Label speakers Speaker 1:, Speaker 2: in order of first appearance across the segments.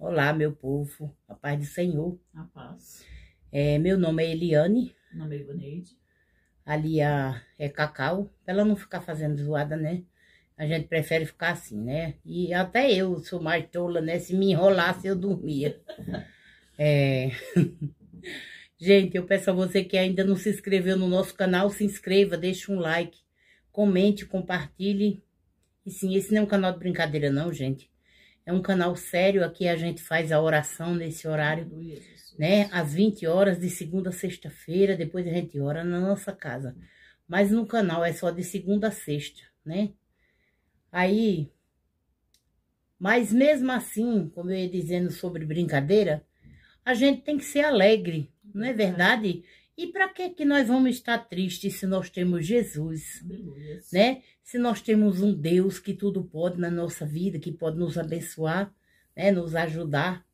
Speaker 1: Olá, meu povo, a paz do Senhor. A paz. É, meu nome é Eliane. Meu nome é Ivoneide. Ali a, é Cacau, pra ela não ficar fazendo zoada, né? A gente prefere ficar assim, né? E até eu sou mais tola, né? Se me enrolasse, eu dormia. É... gente, eu peço a você que ainda não se inscreveu no nosso canal, se inscreva, deixe um like, comente, compartilhe. E sim, esse não é um canal de brincadeira não, gente. É um canal sério, aqui a gente faz a oração nesse horário, né? Às 20 horas, de segunda a sexta-feira, depois a gente ora na nossa casa. Mas no canal é só de segunda a sexta, né? Aí, mas mesmo assim, como eu ia dizendo sobre brincadeira, a gente tem que ser alegre, não é verdade? E para que que nós vamos estar tristes se nós temos Jesus, Aleluia. né? Se nós temos um Deus que tudo pode na nossa vida, que pode nos abençoar, né? Nos ajudar.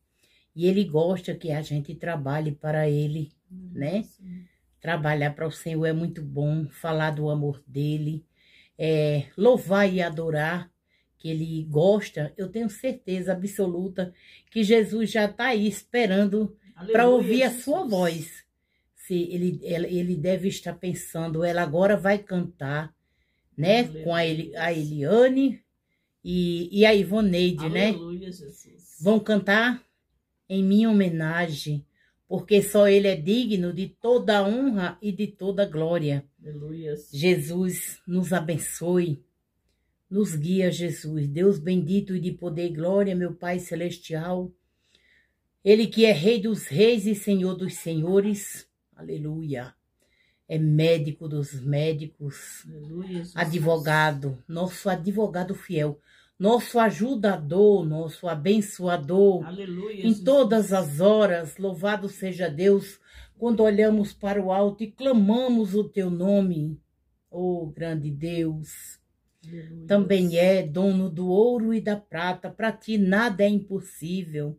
Speaker 1: E Ele gosta que a gente trabalhe para Ele, hum, né? Sim. Trabalhar para o Senhor é muito bom, falar do amor dEle, é, louvar e adorar, que Ele gosta. Eu tenho certeza absoluta que Jesus já está aí esperando para ouvir a sua voz ele, ele deve estar pensando, ela agora vai cantar, né? Aleluia. Com a, El, a Eliane e, e a Ivoneide, né? Aleluia, né? Jesus. Vão cantar em minha homenagem, porque só ele é digno de toda honra e de toda glória. Aleluia. Jesus nos abençoe. Nos guia, Jesus, Deus bendito e de poder e glória, meu Pai celestial. Ele que é Rei dos reis e Senhor dos senhores. Aleluia. É médico dos médicos. Aleluia, advogado, nosso advogado fiel, nosso ajudador, nosso abençoador. Aleluia, em todas as horas, louvado seja Deus, quando olhamos para o alto e clamamos o teu nome. Oh, grande Deus. Aleluia, Também é dono do ouro e da prata, para ti nada é impossível.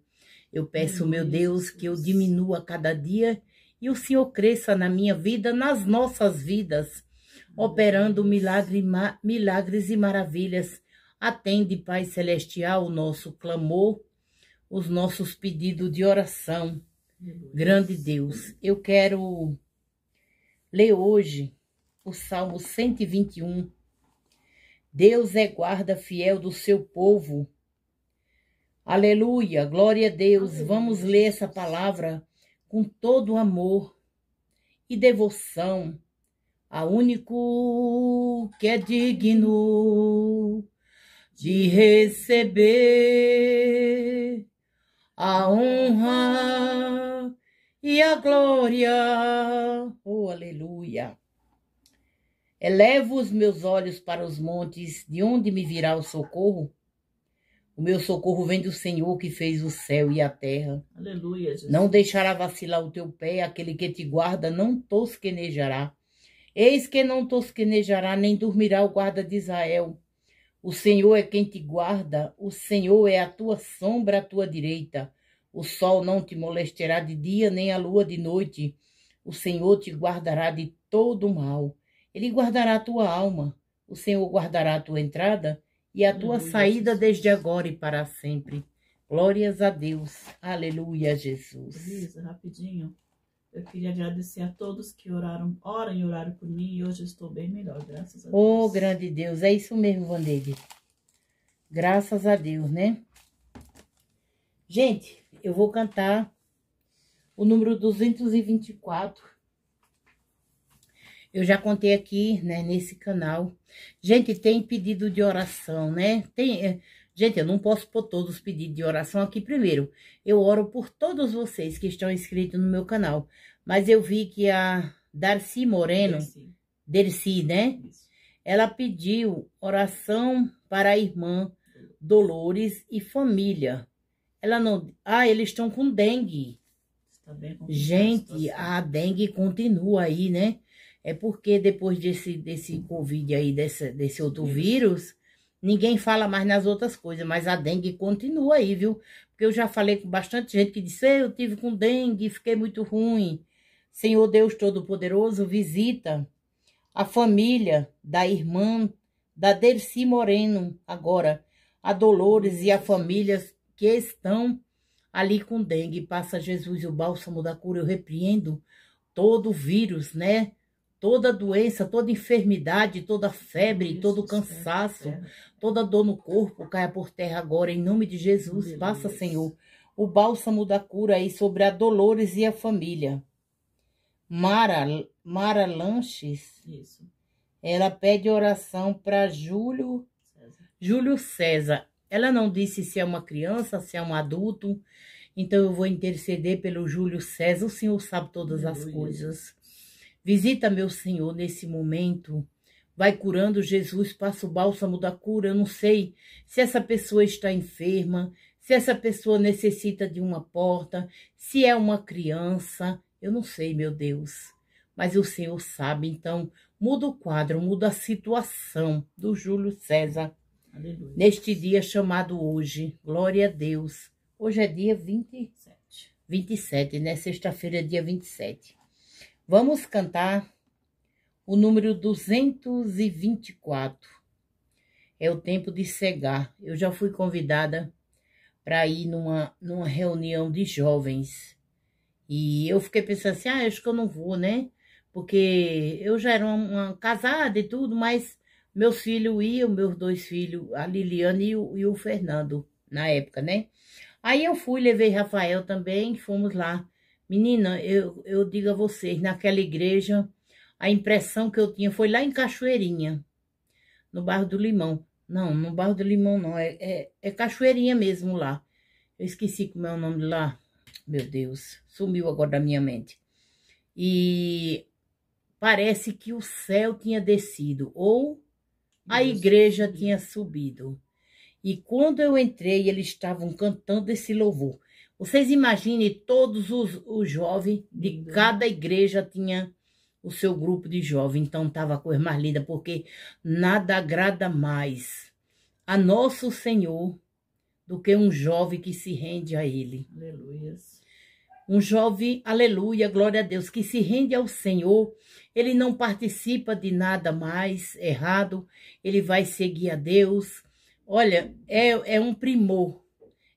Speaker 1: Eu peço, meu Deus, que eu diminua cada dia e o Senhor cresça na minha vida, nas nossas vidas, operando milagre, milagres e maravilhas. Atende, Pai Celestial, o nosso clamor, os nossos pedidos de oração. Grande Deus, eu quero ler hoje o Salmo 121. Deus é guarda fiel do seu povo. Aleluia, glória a Deus. Vamos ler essa palavra com todo o amor e devoção a único que é digno de receber a honra e a glória. Oh, aleluia! Elevo os meus olhos para os montes, de onde me virá o socorro? O meu socorro vem do Senhor que fez o céu e a terra. Aleluia, Jesus. Não deixará vacilar o teu pé, aquele que te guarda não tosquenejará. Eis que não tosquenejará, nem dormirá o guarda de Israel. O Senhor é quem te guarda, o Senhor é a tua sombra à tua direita. O sol não te molestará de dia, nem a lua de noite. O Senhor te guardará de todo mal. Ele guardará a tua alma. O Senhor guardará a tua entrada e a tua Aleluia, saída Jesus. desde agora e para sempre. Glórias a Deus. Aleluia, Jesus. Lisa, rapidinho. Eu queria agradecer a todos que oraram, oram e oraram por mim e hoje eu estou bem melhor, graças a Deus. Oh, grande Deus, é isso mesmo, Vandeide. Graças a Deus, né? Gente, eu vou cantar o número 224 eu já contei aqui, né, nesse canal. Gente, tem pedido de oração, né? Tem, eh, gente, eu não posso pôr todos os pedidos de oração aqui primeiro. Eu oro por todos vocês que estão inscritos no meu canal. Mas eu vi que a Darcy Moreno, Darcy, né? Isso. Ela pediu oração para a irmã Dolores e família. Ela não... Ah, eles estão com dengue. Gente, a dengue continua aí, né? é porque depois desse, desse Covid aí, desse, desse outro Isso. vírus, ninguém fala mais nas outras coisas, mas a dengue continua aí, viu? Porque eu já falei com bastante gente que disse, eu tive com dengue, fiquei muito ruim. Senhor Deus Todo-Poderoso, visita a família da irmã da Dercy Moreno agora, a Dolores e a família que estão ali com dengue. Passa Jesus o bálsamo da cura, eu repreendo todo o vírus, né? toda doença, toda enfermidade, toda febre, todo é, cansaço, é toda dor no corpo caia por terra agora, em nome de Jesus. Beleza. Passa, Senhor, o bálsamo da cura aí sobre a Dolores e a família. Mara, Mara Lanches, Isso. ela pede oração para Júlio, César. Júlio César. Ela não disse se é uma criança, se é um adulto. Então eu vou interceder pelo Júlio César. O Senhor sabe todas as coisas. Visita meu Senhor nesse momento. Vai curando, Jesus, passa o bálsamo da cura. Eu não sei se essa pessoa está enferma, se essa pessoa necessita de uma porta, se é uma criança. Eu não sei, meu Deus. Mas o Senhor sabe, então muda o quadro, muda a situação do Júlio César. Aleluia. Neste dia chamado hoje, glória a Deus. Hoje é dia 20, 27, 27 né? Sexta-feira é dia 27. Vamos cantar o número 224. É o tempo de cegar. Eu já fui convidada para ir numa, numa reunião de jovens. E eu fiquei pensando assim, ah, acho que eu não vou, né? Porque eu já era uma, uma casada e tudo, mas meus filhos iam, meus dois filhos, a Liliana e o, e o Fernando, na época, né? Aí eu fui, levei Rafael também, fomos lá Menina, eu, eu digo a vocês, naquela igreja, a impressão que eu tinha foi lá em Cachoeirinha, no bairro do Limão. Não, no bairro do Limão não, é, é, é Cachoeirinha mesmo lá. Eu esqueci como é o nome lá. Meu Deus, sumiu agora da minha mente. E parece que o céu tinha descido, ou a Deus igreja Deus. tinha subido. E quando eu entrei, eles estavam cantando esse louvor. Vocês imaginem todos os, os jovens de uhum. cada igreja tinha o seu grupo de jovens. Então estava a coisa mais linda, porque nada agrada mais a nosso Senhor do que um jovem que se rende a Ele. Aleluia. Um jovem, aleluia, glória a Deus, que se rende ao Senhor, ele não participa de nada mais errado, ele vai seguir a Deus. Olha, é, é um primor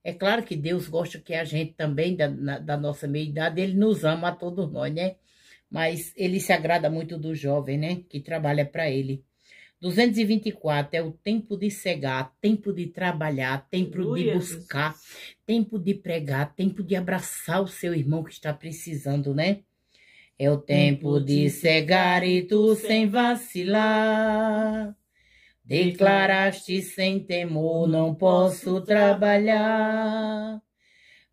Speaker 1: é claro que Deus gosta que a gente também, da, na, da nossa meia-idade, Ele nos ama a todos nós, né? Mas Ele se agrada muito do jovem, né? Que trabalha para Ele. 224 é o tempo de cegar, tempo de trabalhar, tempo de buscar, tempo de pregar, tempo de abraçar o seu irmão que está precisando, né? É o tempo, tempo de, de cegar e tu sem vacilar. Declaraste sem temor, não posso trabalhar.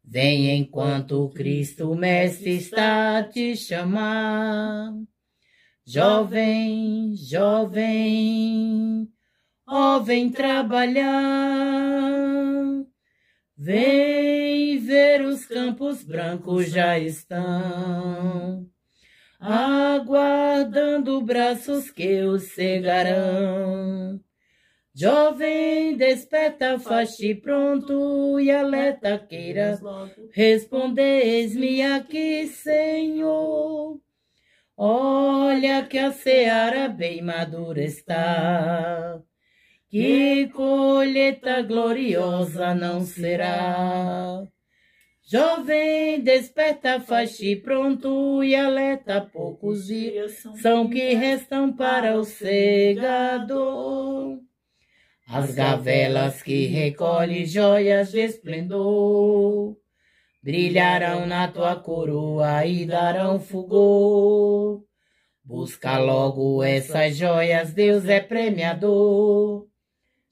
Speaker 1: Vem enquanto Cristo Mestre está a te chamar. Jovem, jovem, ó, oh, vem trabalhar. Vem ver os campos brancos já estão aguardando braços que os cegarão. Jovem, desperta, faz-te pronto e alerta queira. Respondeis-me aqui, Senhor. Olha que a seara bem madura está. Que colheita gloriosa não será. Jovem, desperta, faz-te pronto e alerta. Poucos dias são que restam para o segador
Speaker 2: as gavelas que recolhe
Speaker 1: joias de esplendor brilharão na tua coroa e darão fulgor. Busca logo essas joias, Deus é premiador.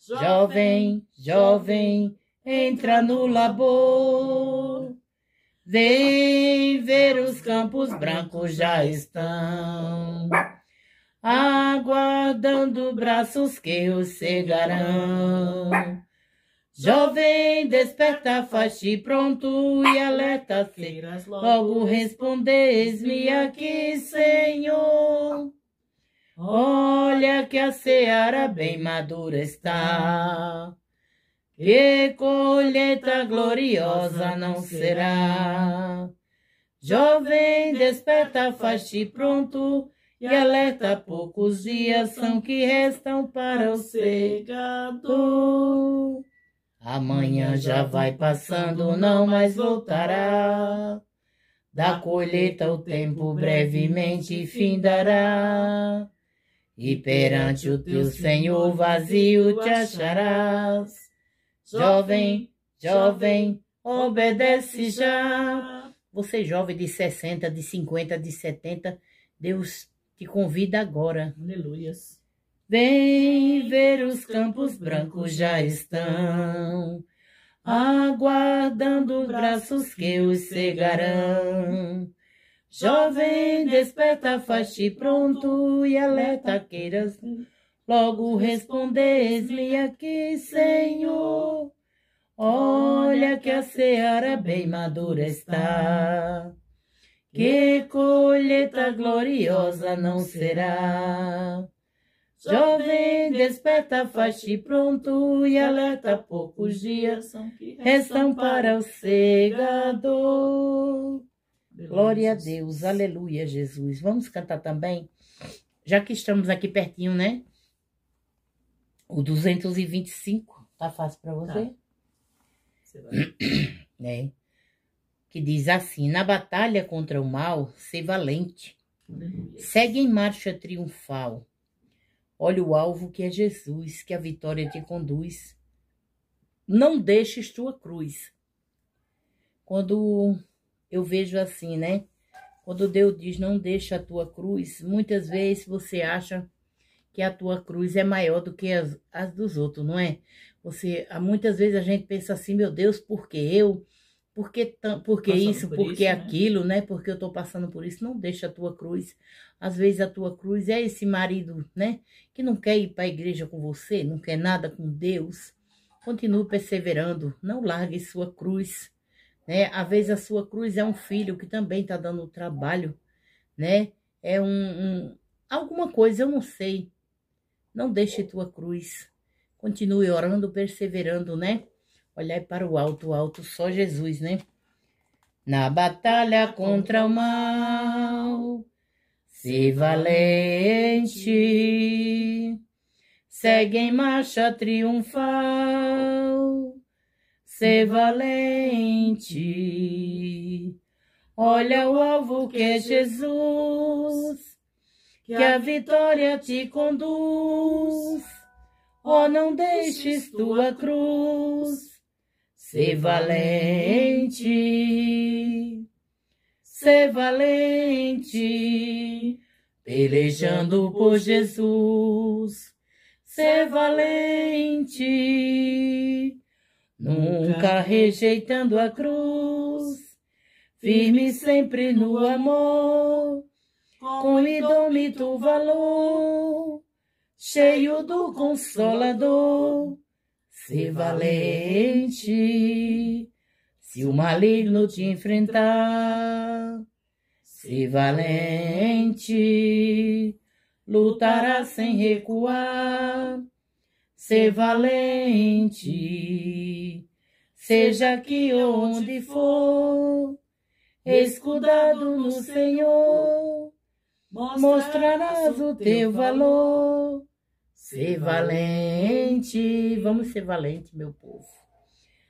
Speaker 1: Jovem, jovem, entra no labor. Vem ver os campos brancos já estão aguardando braços que o cegarão. Jovem, desperta, faz-te pronto e alerta se logo respondes-me aqui, Senhor. Olha que a seara bem madura está, que colheita gloriosa não será. Jovem, desperta, faz-te pronto e alerta poucos dias são que restam para o segador. Amanhã já vai passando, não mais voltará. Da colheita o tempo brevemente findará. E perante o teu Senhor vazio te acharás.
Speaker 2: Jovem,
Speaker 1: jovem, obedece já. Você jovem de 60, de 50, de 70, Deus te convida agora. Aleluias. Vem ver os campos brancos já estão, aguardando braços que os cegarão. Jovem, desperta, faz-te pronto e alerta queiras logo respondes-lhe aqui, Senhor. Olha que a seara bem madura está que colheita gloriosa não será. Jovem, desperta, faz-te pronto e alerta, poucos dias restam para o segador. Glória a Deus, aleluia, Jesus. Vamos cantar também, já que estamos aqui pertinho, né? O 225, tá fácil para você? Tá. Você vai. É que diz assim: Na batalha contra o mal, ser valente. Segue em marcha triunfal. Olha o alvo que é Jesus, que a vitória te conduz. Não deixes tua cruz. Quando eu vejo assim, né? Quando Deus diz não deixa a tua cruz, muitas vezes você acha que a tua cruz é maior do que as, as dos outros, não é? Você, muitas vezes a gente pensa assim, meu Deus, por que eu? porque, porque isso, por porque isso, né? aquilo, né? né? Porque eu estou passando por isso. Não deixa a tua cruz. Às vezes a tua cruz é esse marido, né? Que não quer ir para a igreja com você, não quer nada com Deus. Continue perseverando. Não largue sua cruz, né? Às vezes a sua cruz é um filho que também está dando trabalho, né? É um, um alguma coisa, eu não sei. Não deixe tua cruz. Continue orando, perseverando, né? Olhai para o alto, alto só Jesus, né? Na batalha contra o mal, se valente, segue em marcha triunfal, se valente. Olha o alvo que é Jesus,
Speaker 2: que a vitória te
Speaker 1: conduz. Oh, não deixes tua cruz Ser valente, ser valente, pelejando por Jesus. Ser valente, nunca rejeitando a cruz, firme sempre no amor, com indômito valor, cheio do Consolador Ser valente, se o maligno te enfrentar. Ser valente, lutará sem recuar. Ser valente, seja aqui onde for, escudado no Senhor, mostrarás o teu valor Ser valente, vamos ser valente, meu povo.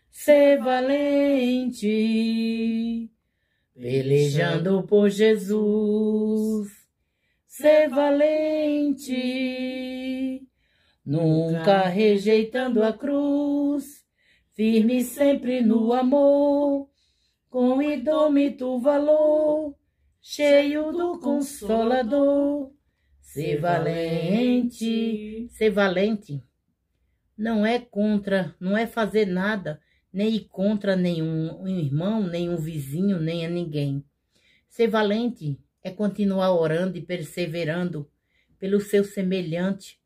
Speaker 1: Ser valente, pelejando por Jesus. Ser valente, nunca rejeitando a cruz, firme sempre no amor, com idômito valor, cheio do consolador Ser valente. Ser valente não é contra, não é fazer nada, nem ir contra nenhum irmão, nenhum vizinho, nem a ninguém. Ser valente é continuar orando e perseverando pelo seu semelhante,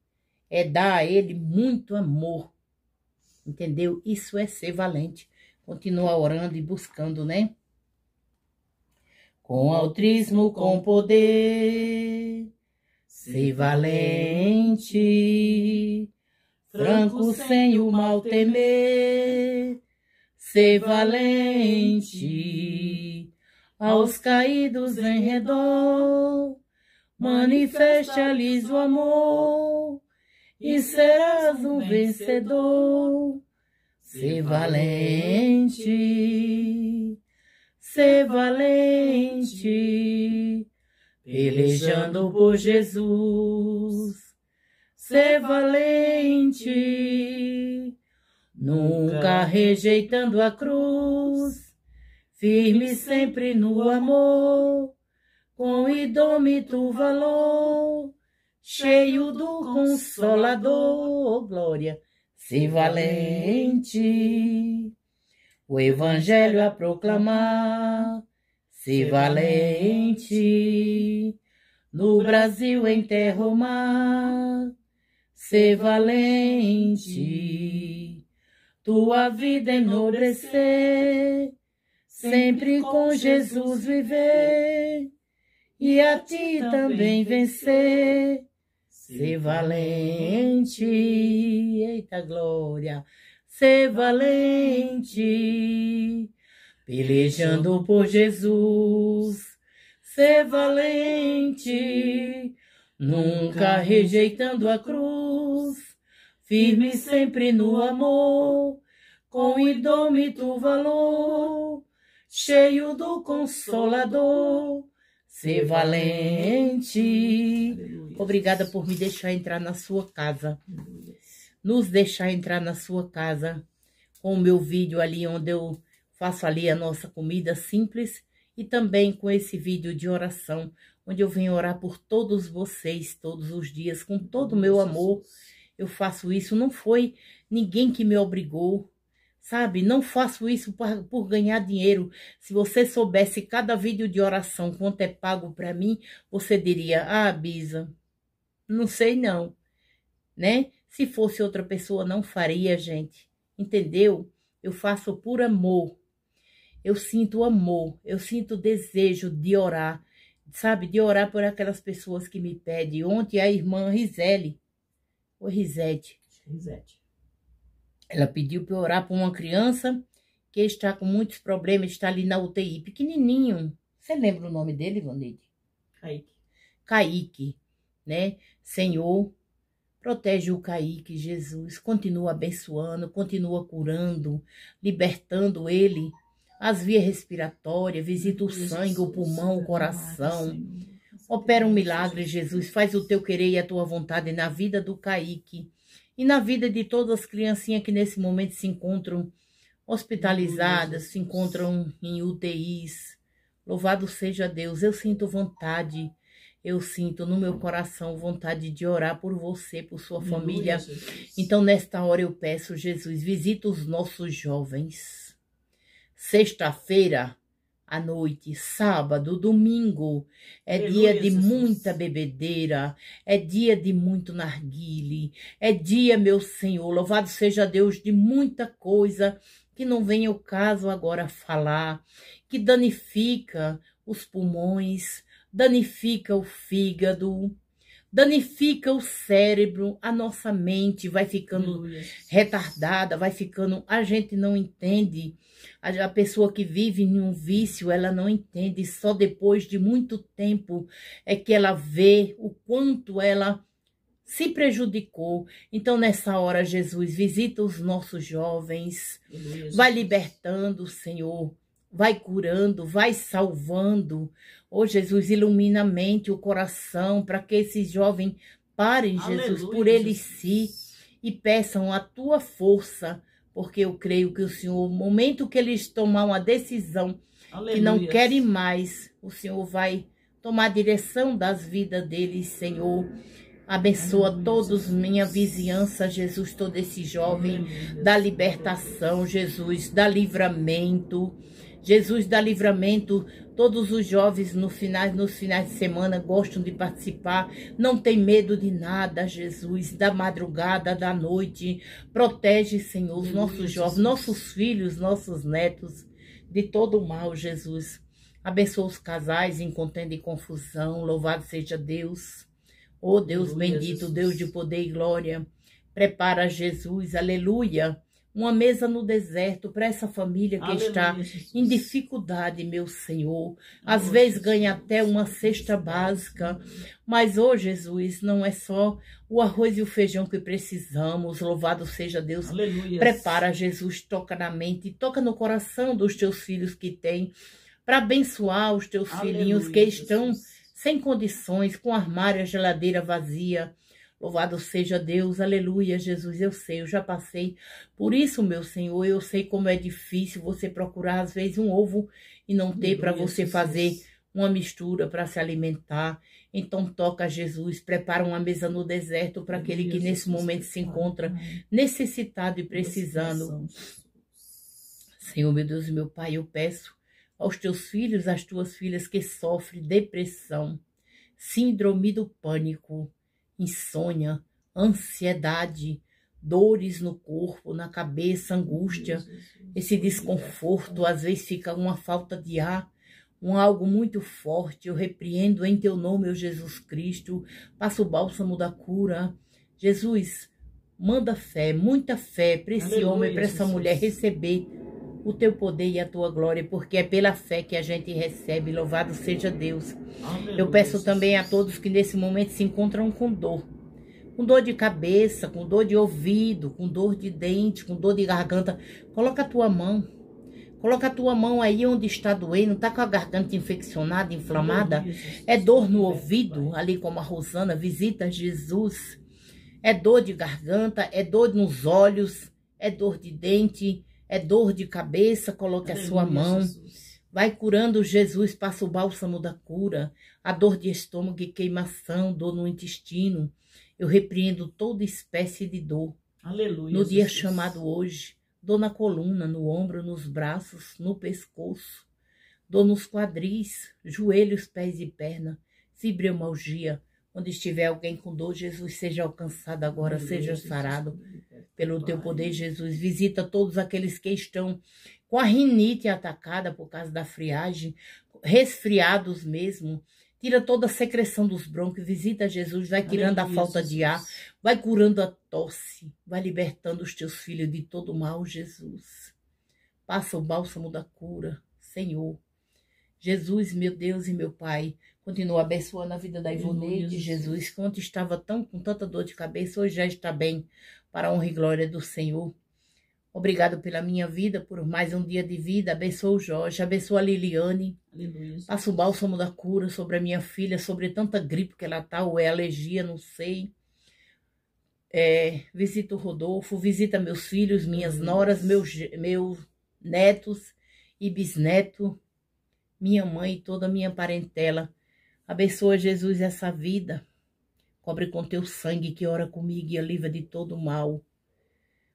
Speaker 1: é dar a ele muito amor. Entendeu? Isso é ser valente. Continuar orando e buscando, né? Com altrismo, com poder se valente, franco sem o mal temer. Se valente, aos caídos em redor, manifesta-lhes o amor e serás um vencedor. Se valente, se valente pelejando por Jesus. Ser valente, nunca rejeitando a cruz, firme sempre no amor, com idômito valor, cheio do consolador, oh, glória. Ser valente, o evangelho a proclamar ser valente, no Brasil em terra ou mar, ser valente, tua vida enobrecer, sempre com Jesus viver, e a ti também vencer, ser valente, eita glória, ser valente Pelejando por Jesus, ser valente, nunca rejeitando a cruz, firme sempre no amor, com idômito valor, cheio do Consolador. Ser valente. Aleluia. Obrigada por me deixar entrar na sua casa. Aleluia. Nos deixar entrar na sua casa com o meu vídeo ali onde eu Faço ali a nossa comida simples e também com esse vídeo de oração, onde eu venho orar por todos vocês todos os dias, com todo o meu amor. Eu faço isso, não foi ninguém que me obrigou, sabe? Não faço isso por, por, ganhar dinheiro. Se você soubesse cada vídeo de oração quanto é pago para mim, você diria: "Ah, Bisa, não sei não". Né? Se fosse outra pessoa não faria, gente. Entendeu? Eu faço por amor eu sinto amor, eu sinto desejo de orar, sabe? De orar por aquelas pessoas que me pedem. Ontem a irmã Risele, ou Risete, ela pediu para orar por uma criança que está com muitos problemas, está ali na UTI, pequenininho. Você lembra o nome dele, Vandeide? Kaique. Kaique, né? Senhor, Protege o Caíque, Jesus. Continua abençoando, continua curando, libertando ele as vias respiratórias, visita o sangue, o pulmão, o coração. Opera um milagre, Jesus. Faz o teu querer e a tua vontade na vida do Caíque e na vida de todas as criancinhas que nesse momento se encontram hospitalizadas, se encontram em UTIs. Louvado seja Deus. Eu sinto vontade. Eu sinto no meu coração vontade de orar por você, por sua família. Então, nesta hora eu peço, Jesus, visita os nossos jovens sexta-feira à noite, sábado, domingo. É Aleluia, dia de Jesus. muita bebedeira, é dia de muito narguile, é dia, meu Senhor, louvado seja Deus, de muita coisa que não vem ao caso agora falar, que danifica os pulmões, danifica o fígado, danifica o cérebro, a nossa mente vai ficando retardada, vai ficando. A gente não entende. A, a, pessoa que vive em um vício, ela não entende. Só depois de muito tempo é que ela vê o quanto ela se prejudicou. Então, nessa hora, Jesus visita os nossos jovens, vai libertando, o Senhor vai curando, vai salvando. Oh, Jesus, ilumina a mente, o coração, para que esses jovens parem, Aleluia, Jesus, por eles si e peçam a tua força, porque eu creio que o Senhor, no momento que eles tomar uma decisão Aleluia. que não querem mais, o Senhor vai tomar a direção das vidas deles, Senhor. Abençoa Aleluia, todos, minha vizinhança, Jesus, todo esse jovem, da libertação, Jesus, da livramento. Jesus dá livramento. Todos os jovens no final, nos finais de semana gostam de participar. Não tem medo de nada, Jesus. Da madrugada, da noite. Protege, Senhor, os nossos jovens, nossos filhos, nossos netos de todo o mal, Jesus. Abençoa os casais em contenda e confusão. Louvado seja Deus. Oh Deus Aleluia, bendito, Jesus. Deus de poder e glória. Prepara Jesus, aleluia uma mesa no deserto para essa família que Aleluia, está Jesus. em dificuldade, meu Senhor. Às vezes ganha até uma cesta básica, mas, hoje oh, Jesus, não é só o arroz e o feijão que precisamos. Louvado seja Deus. Aleluia. Prepara, Jesus, toca na mente, toca no coração dos teus filhos que têm, para abençoar os teus Aleluia, filhinhos que estão sem condições, com armário, e geladeira vazia Louvado seja Deus, aleluia, Jesus. Eu sei, eu já passei por isso, meu Senhor. Eu sei como é difícil você procurar, às vezes, um ovo e não ter para você Jesus. fazer uma mistura para se alimentar. Então toca Jesus, prepara uma mesa no deserto para aquele que nesse momento se encontra necessitado e precisando. Senhor meu Deus e meu Pai, eu peço aos teus filhos, às tuas filhas que sofrem depressão, síndrome do pânico, insônia, ansiedade, dores no corpo, na cabeça, angústia, esse desconforto, às vezes fica uma falta de ar, um algo muito forte. Eu repreendo em teu nome, Jesus Cristo. Passa o bálsamo da cura. Jesus, manda fé, muita fé para esse Aleluia, homem, para essa mulher receber o teu poder e a tua glória, porque é pela fé que a gente recebe. Louvado seja Deus. Eu peço também a todos que nesse momento se encontram com dor. Com dor de cabeça, com dor de ouvido, com dor de dente, com dor de garganta. Coloca a tua mão. Coloca a tua mão aí onde está doendo, está com a garganta infeccionada, inflamada. É dor no ouvido, ali como a Rosana, visita Jesus. É dor de garganta, é dor nos olhos, é dor de dente, é dor de cabeça, coloque Aleluia, a sua mão. Jesus. Vai curando Jesus, passa o bálsamo da cura. A dor de estômago e queimação, dor no intestino. Eu repreendo toda espécie de dor. Aleluia. No dia Jesus. chamado hoje, dor na coluna, no ombro, nos braços, no pescoço, dor nos quadris, joelhos, pés e perna, fibromialgia. Onde estiver alguém com dor, Jesus seja alcançado agora, Aleluia, seja sarado. Jesus. Pelo teu poder, Jesus, visita todos aqueles que estão com a rinite atacada por causa da friagem, resfriados mesmo. Tira toda a secreção dos brônquios, visita Jesus, vai tirando a falta de ar, vai curando a tosse, vai libertando os teus filhos de todo mal, Jesus. Passa o bálsamo da cura, Senhor. Jesus, meu Deus e meu Pai, continua abençoando a vida da Ivoneide, Jesus, que ontem estava tão, com tanta dor de cabeça, hoje já está bem para a honra e glória do Senhor. Obrigado pela minha vida, por mais um dia de vida. Abençoa o Jorge, abençoa a Liliane. Aleluia. Passa o bálsamo da cura sobre a minha filha, sobre tanta gripe que ela tá, ou é alergia, não sei. É, visita o Rodolfo, visita meus filhos, minhas Aleluia. noras, meus, meus netos e bisneto, minha mãe e toda a minha parentela. Abençoa, Jesus, essa vida. Cobre com teu sangue que ora comigo e a livra de todo mal.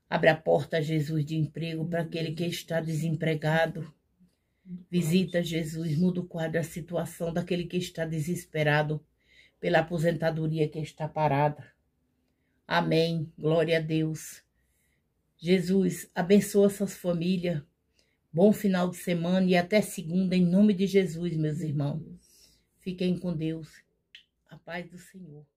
Speaker 1: Abre a porta, Jesus, de emprego para aquele que está desempregado. Visita, Jesus, muda o quadro, a situação daquele que está desesperado pela aposentadoria que está parada. Amém. Glória a Deus. Jesus, abençoa suas famílias. Bom final de semana e até segunda, em nome de Jesus, meus irmãos. Fiquem com Deus. A paz do Senhor.